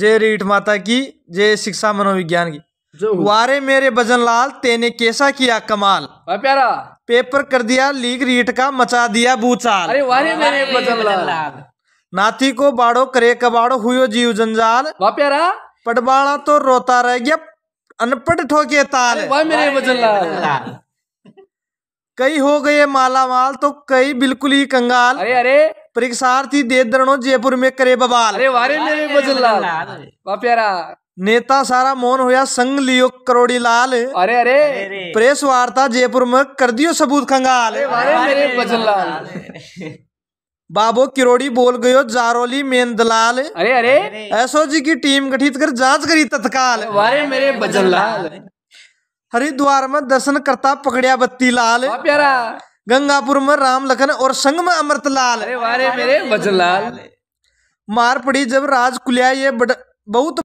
जय रीठ माता की जय शिक्षा मनोविज्ञान की वारे मेरे भजन लाल तेने कैसा किया कमाल प्यारा पेपर कर दिया लीक रीट का मचा दिया भूचाल अरे वारे मेरे भजन लाल नाथी को बाड़ो करे कबाड़ो हुयो जीव जंजाल प्यारा पटबाड़ा तो रोता रह गया अनपढ़ ठोके ताल मेरे भजन लाल कई हो गए माला माल तो कई बिल्कुल ही कंगाल अरे अरे परीक्षार्थी दे दरणो जयपुर में करे बवाल नेता सारा मौन होया संग लियो करोड़ी लाल अरे अरे प्रेस वार्ता जयपुर में कर दियो सबूत खंगाल बाबो किरोड़ी बोल गयो जारोली मेन दलाल अरे अरे एसओ जी की टीम गठित कर जांच करी तत्काल वारे मेरे लाल हरिद्वार में दर्शन करता पकड़िया बत्ती लाल प्यारा गंगापुर में राम लखन और संग में अमृतलाल मेरे मार पड़ी जब राजकुलिया ये बहुत